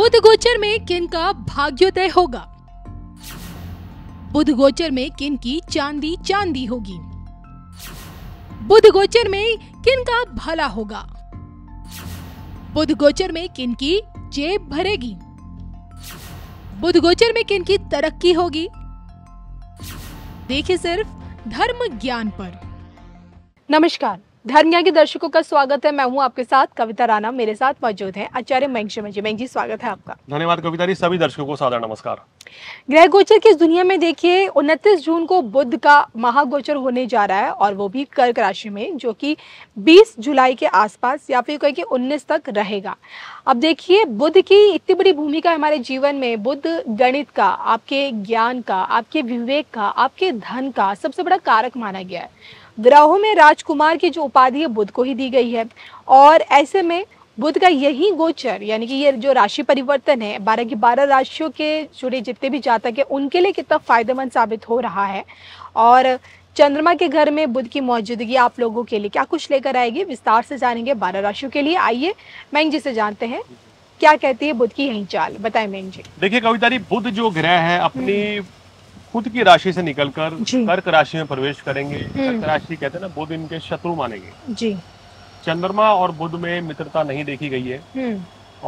बुध गोचर में किन का भाग्योदय होगा बुध गोचर में किन की चांदी चांदी होगी बुध गोचर में किन का भला होगा बुध गोचर में किन की जेब भरेगी बुध गोचर में किन की तरक्की होगी देखिए सिर्फ धर्म ज्ञान पर नमस्कार धर्मिया के दर्शकों का स्वागत है मैं हूं आपके साथ कविता राणा मेरे साथ मौजूद हैं आचार्य मयंक शर्मा जी मयंक जी स्वागत है आपका धन्यवाद कविता जी सभी दर्शकों को सादर नमस्कार ग्रह गोचर की इस दुनिया में देखिए 29 जून को बुद्ध का महागोचर होने जा रहा है और वो भी कर्क राशि में जो कि 20 जुलाई के आसपास या फिर कहीं कि 19 तक रहेगा अब देखिए बुद्ध की इतनी बड़ी भूमिका हमारे जीवन में बुद्ध गणित का आपके ज्ञान का आपके विवेक का आपके धन का सबसे बड़ा कारक माना गया है विराहों में राजकुमार की जो उपाधि है बुद्ध को ही दी गई है और ऐसे में बुद्ध का यही गोचर यानी कि ये जो राशि परिवर्तन है बारह की बारह राशियों के जुड़े जितने भी जातक है उनके लिए कितना फायदेमंद साबित हो रहा है और चंद्रमा के घर में बुद्ध की मौजूदगी आप लोगों के लिए क्या कुछ लेकर आएगी विस्तार से जानेंगे बारह राशियों के लिए आइए मैंग जी से जानते हैं क्या कहती है बुद्ध की यही चाल बताए मैंग जी देखिए कविता बुद्ध जो ग्रह है अपनी खुद की राशि से निकलकर कर्क राशि में प्रवेश करेंगे हम्म। कर्क राशि कहते हैं ना बुध इनके शत्रु मानेंगे जी चंद्रमा और बुध में मित्रता नहीं देखी गई है हम्म।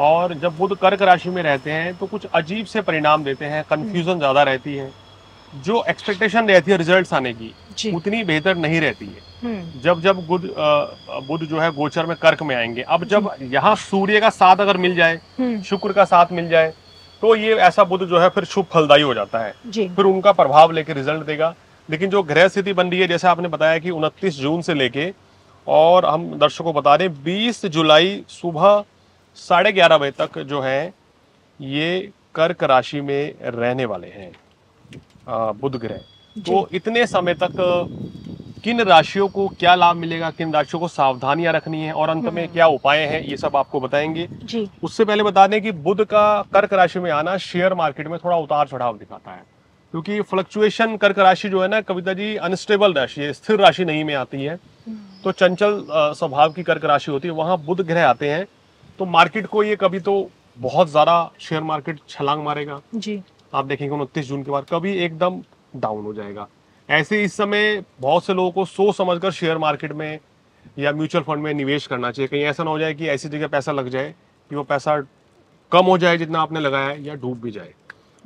और जब बुध कर्क राशि में रहते हैं तो कुछ अजीब से परिणाम देते हैं कंफ्यूजन हम्म। ज्यादा रहती है जो एक्सपेक्टेशन रहती है रिजल्ट आने की उतनी बेहतर नहीं रहती है जब जब बुध बुध जो है गोचर में कर्क में आएंगे अब जब यहाँ सूर्य का साथ अगर मिल जाए शुक्र का साथ मिल जाए तो ये ऐसा बुद्ध जो है फिर शुभ फलदायी हो जाता है फिर उनका प्रभाव लेके रिजल्ट देगा लेकिन जो ग्रह स्थिति बन रही है जैसे आपने बताया कि उनतीस जून से लेके और हम दर्शकों को बता रहे बीस जुलाई सुबह साढ़े ग्यारह बजे तक जो है ये कर्क राशि में रहने वाले हैं बुध ग्रह तो इतने समय तक किन राशियों को क्या लाभ मिलेगा किन राशियों को सावधानियां रखनी है और अंत में हम्म। क्या उपाय हैं ये सब आपको बताएंगे जी उससे पहले बता दें कि बुध का कर्क राशि में आना शेयर मार्केट में थोड़ा उतार चढ़ाव दिखाता है क्योंकि फ्लक्चुएशन कर्क राशि जो है ना कविता जी अनस्टेबल राशि है स्थिर राशि नहीं में आती है हम्म। तो चंचल स्वभाव की कर्क राशि होती है वहां बुध ग्रह आते हैं तो मार्केट को ये कभी तो बहुत ज्यादा शेयर मार्केट छलांग मारेगा जी आप देखेंगे उनतीस जून के बाद कभी एकदम डाउन हो जाएगा ऐसे इस समय बहुत से लोगों को सोच समझकर शेयर मार्केट में या म्यूचुअल फंड में निवेश करना चाहिए कहीं ऐसा ना हो जाए कि ऐसी जगह पैसा लग जाए कि वो पैसा कम हो जाए जितना आपने लगाया या डूब भी जाए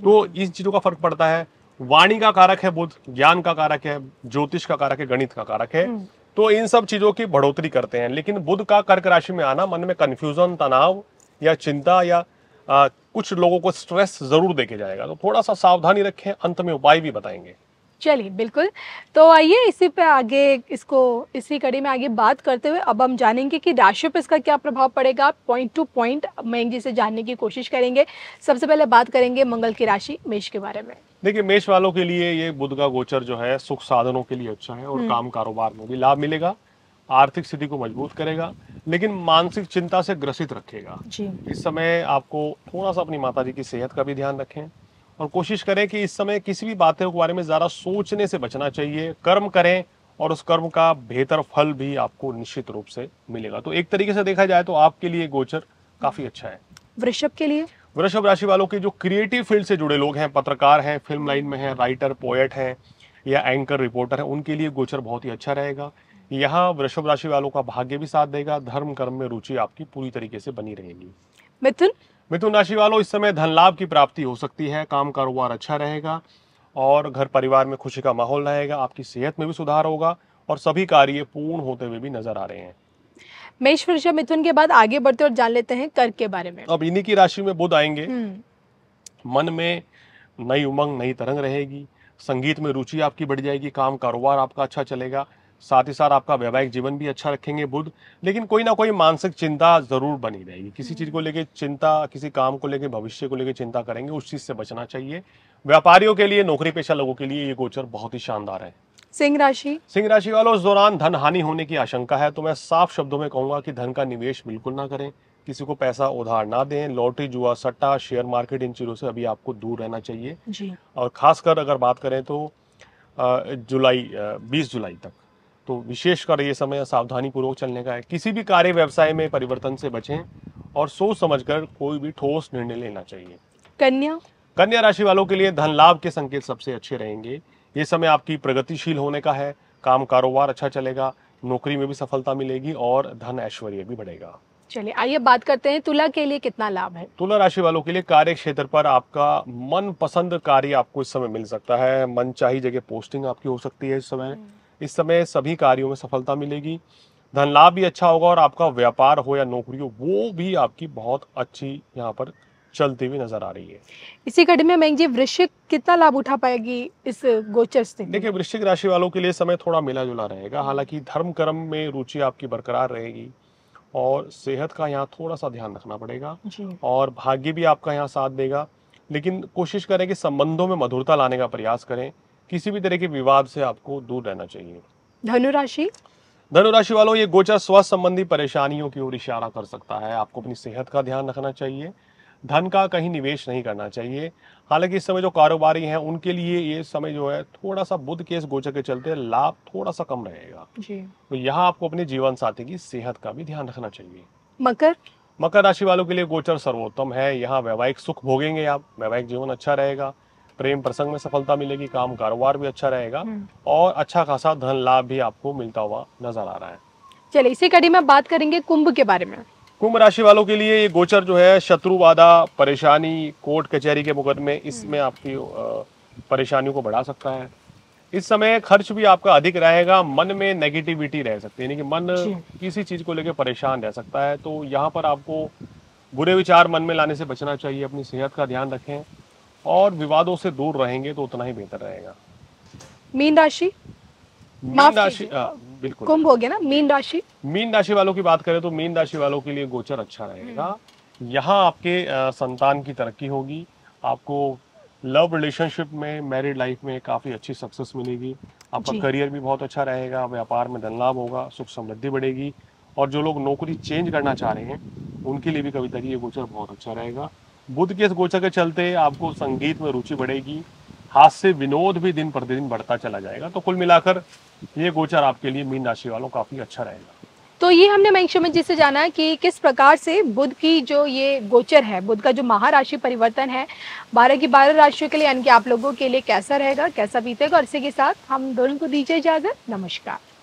तो इन चीज़ों का फर्क पड़ता है वाणी का कारक है बुद्ध ज्ञान का कारक है ज्योतिष का कारक है गणित का कारक है हम्म। तो इन सब चीज़ों की बढ़ोतरी करते हैं लेकिन बुद्ध का कर्क राशि में आना मन में कन्फ्यूजन तनाव या चिंता या आ, कुछ लोगों को स्ट्रेस जरूर देखे जाएगा तो थोड़ा सा सावधानी रखें अंत में उपाय भी बताएंगे चलिए बिल्कुल तो आइए इसी पे आगे इसको इसी कड़ी में आगे बात करते हुए अब हम जानेंगे कि राशियों पर इसका क्या प्रभाव पड़ेगा point two point Mayank ji से जानने की कोशिश करेंगे सबसे पहले बात करेंगे मंगल की राशि मेष के बारे में देखिए मेष वालों के लिए ये बुद्ध का गोचर जो है सुख साधनों के लिए अच्छा है और हम्म। काम कारोबार में भी लाभ मिलेगा आर्थिक स्थिति को मजबूत करेगा लेकिन मानसिक चिंता से ग्रसित रखेगा जी इस समय आपको थोड़ा सा अपनी माता जी की सेहत का भी ध्यान रखें और कोशिश करें कि इस समय किसी भी बातों के बारे में ज़्यादा सोचने से बचना चाहिए कर्म करें और उस कर्म का बेहतर फल भी आपको निश्चित रूप से मिलेगा तो एक तरीके से देखा जाए तो आपके लिए गोचर काफ़ी अच्छा है वृषभ के लिए वृषभ राशि वालों के जो क्रिएटिव फील्ड से जुड़े लोग हैं पत्रकार हैं फिल्म लाइन में हैं राइटर पोएट हैं या एंकर रिपोर्टर हैं उनके लिए गोचर बहुत ही अच्छा रहेगा यहाँ वृषभ राशि वालों का भाग्य भी साथ देगा धर्म कर्म में रुचि आपकी पूरी तरीके से बनी रहेगी मिथुन मिथुन राशि वालों इस समय धन लाभ की प्राप्ति हो सकती है काम कारोबार अच्छा रहेगा और घर परिवार में खुशी का माहौल रहेगा आपकी सेहत में भी सुधार होगा और सभी कार्य पूर्ण होते हुए भी नजर आ रहे हैं मेष वृषभ मिथुन के बाद आगे बढ़ते और जान लेते हैं कर्क के बारे में अब इन्हीं की राशि में बुध आएंगे हम्म। मन में नई उमंग नई तरंग रहेगी संगीत में रुचि आपकी बढ़ जाएगी काम कारोबार आपका अच्छा चलेगा साथ ही साथ आपका वैवाहिक जीवन भी अच्छा रखेंगे बुध लेकिन कोई ना कोई मानसिक चिंता जरूर बनी रहेगी किसी चीज़ को लेके चिंता किसी काम को लेके भविष्य को लेके चिंता करेंगे उस चीज़ से बचना चाहिए व्यापारियों के लिए नौकरी पेशा लोगों के लिए ये गोचर बहुत ही शानदार है सिंह राशि सिंह राशि वालों इस दौरान धन हानि होने की आशंका है तो मैं साफ शब्दों में कहूंगा कि धन का निवेश बिल्कुल ना करें किसी को पैसा उधार ना दें लॉटरी जुआ सट्टा शेयर मार्केट इन चीज़ों से अभी आपको दूर रहना चाहिए जी। और खासकर अगर बात करें तो जुलाई 20 जुलाई तक तो विशेषकर ये समय सावधानी पूर्वक चलने का है किसी भी कार्य व्यवसाय में परिवर्तन से बचें और सोच समझकर कोई भी ठोस निर्णय लेना चाहिए कन्या कन्या राशि वालों के लिए धन लाभ के संकेत सबसे अच्छे रहेंगे ये समय आपकी प्रगतिशील होने का है काम कारोबार अच्छा चलेगा नौकरी में भी सफलता मिलेगी और धन ऐश्वर्य भी बढ़ेगा चलिए आइए बात करते हैं तुला के लिए कितना लाभ है तुला राशि वालों के लिए कार्य क्षेत्र पर आपका मन पसंद कार्य आपको इस समय मिल सकता है मन चाहिए जगह पोस्टिंग आपकी हो सकती है इस समय हम्म। इस समय सभी कार्यों में सफलता मिलेगी धन लाभ भी अच्छा होगा और आपका व्यापार हो या नौकरी हो वो भी आपकी बहुत अच्छी यहाँ पर चलती हुई नजर आ रही है इसी कड़ी में मैं जी वृश्चिक कितना लाभ उठा पाएगी इस गोचर से देखिए वृश्चिक राशि वालों के लिए समय थोड़ा मिला जुला रहेगा हालांकि धर्म कर्म में रुचि आपकी बरकरार रहेगी और सेहत का यहाँ थोड़ा सा ध्यान रखना पड़ेगा और भाग्य भी आपका यहाँ साथ देगा लेकिन कोशिश करें कि संबंधों में मधुरता लाने का प्रयास करें किसी भी तरह के विवाद से आपको दूर रहना चाहिए धनुराशि धनुराशि वालों ये गोचर स्वास्थ्य संबंधी परेशानियों की ओर इशारा कर सकता है आपको अपनी सेहत का ध्यान रखना चाहिए धन का कहीं निवेश नहीं करना चाहिए हालांकि इस समय जो कारोबारी हैं उनके लिए ये समय जो है थोड़ा सा बुद्ध केस गोचर के चलते लाभ थोड़ा सा कम रहेगा जी तो यहाँ आपको अपने जीवन साथी की सेहत का भी ध्यान रखना चाहिए मकर मकर राशि वालों के लिए गोचर सर्वोत्तम है यहाँ वैवाहिक सुख भोगेंगे आप वैवाहिक जीवन अच्छा रहेगा प्रेम प्रसंग में सफलता मिलेगी काम कारोबार भी अच्छा रहेगा हम्म। और अच्छा खासा धन लाभ भी आपको मिलता हुआ नजर आ रहा है चलिए इसी कड़ी में बात करेंगे कुंभ के बारे में कुंभ राशि वालों के लिए ये गोचर जो है शत्रु बाधा परेशानी कोर्ट कचहरी के मुकदमे हम्म। इसमें आपकी परेशानियों को बढ़ा सकता है इस समय खर्च भी आपका अधिक रहेगा मन में नेगेटिविटी रह सकती है यानी कि मन किसी चीज को लेकर परेशान रह सकता है तो यहाँ पर आपको बुरे विचार मन में लाने से बचना चाहिए अपनी सेहत का ध्यान रखें और विवादों से दूर रहेंगे तो उतना ही बेहतर रहेगा मीन राशि मीन राशि हाँ, बिल्कुल कुंभ हो गया ना मीन राशि मीन राशि वालों की बात करें तो मीन राशि वालों के लिए गोचर अच्छा रहेगा हम्म। यहाँ आपके संतान की तरक्की होगी आपको लव रिलेशनशिप में मैरिड लाइफ में काफ़ी अच्छी सक्सेस मिलेगी आपका करियर भी बहुत अच्छा रहेगा व्यापार में धन लाभ होगा सुख समृद्धि बढ़ेगी और जो लोग नौकरी चेंज करना चाह रहे हैं उनके लिए भी कविता जी ये गोचर बहुत अच्छा रहेगा बुद्ध के गोचर के चलते आपको संगीत में रुचि बढ़ेगी हाथ से विनोद भी दिन प्रतिदिन बढ़ता चला जाएगा तो कुल मिलाकर ये गोचर आपके लिए मीन राशि वालों काफी अच्छा रहेगा तो ये हमने महेश जी से जाना कि किस प्रकार से बुद्ध की जो ये गोचर है बुद्ध का जो महाराशि परिवर्तन है बारह की बारह राशियों के लिए यानी कि आप लोगों के लिए कैसा रहेगा कैसा बीतेगा और इसी के साथ हम दोनों को दीजिए इजाजत नमस्कार